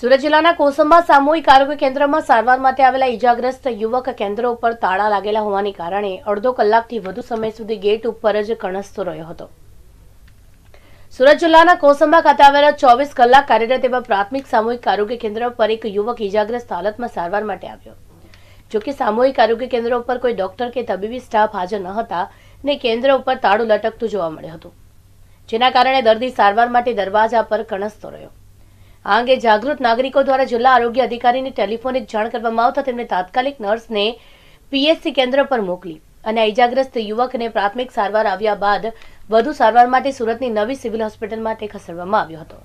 સુરત જિલ્લાના કોસંબા સામૂહિક આરોગ્ય કેન્દ્રમાં સારવાર માટે આવેલા ઈજાગ્રસ્ત યુવક કેન્દ્ર ઉપર તાળા લાગેલા હોવાને કારણે અડધો કલાકથી વધુ સમય સુધી ગેટ ઉપર જ કણસતો રહ્યો હતો સુરત જિલ્લાના કોસંબા ખાતે આવેલા ચોવીસ કલાક કાર્યરત એવા પ્રાથમિક સામૂહિક આરોગ્ય કેન્દ્ર પર એક યુવક ઇજાગ્રસ્ત હાલતમાં સારવાર માટે આવ્યો જોકે સામૂહિક આરોગ્ય કેન્દ્ર ઉપર કોઈ ડોક્ટર કે તબીબી સ્ટાફ હાજર ન હતા ને કેન્દ્ર ઉપર તાળું લટકતું જોવા મળ્યું હતું જેના કારણે દર્દી સારવાર માટે દરવાજા પર કણસતો રહ્યો આ અંગે જાગૃત નાગરિકો દ્વારા જિલ્લા આરોગ્ય અધિકારીને ટેલિફોનિક જાણ કરવામાં આવતા તેમણે તાત્કાલિક નર્સને પીએચસી કેન્દ્ર પર મોકલી અને ઇજાગ્રસ્ત યુવકને પ્રાથમિક સારવાર આવ્યા બાદ વધુ સારવાર માટે સુરતની નવી સિવિલ હોસ્પિટલ માટે ખસેડવામાં આવ્યો હતો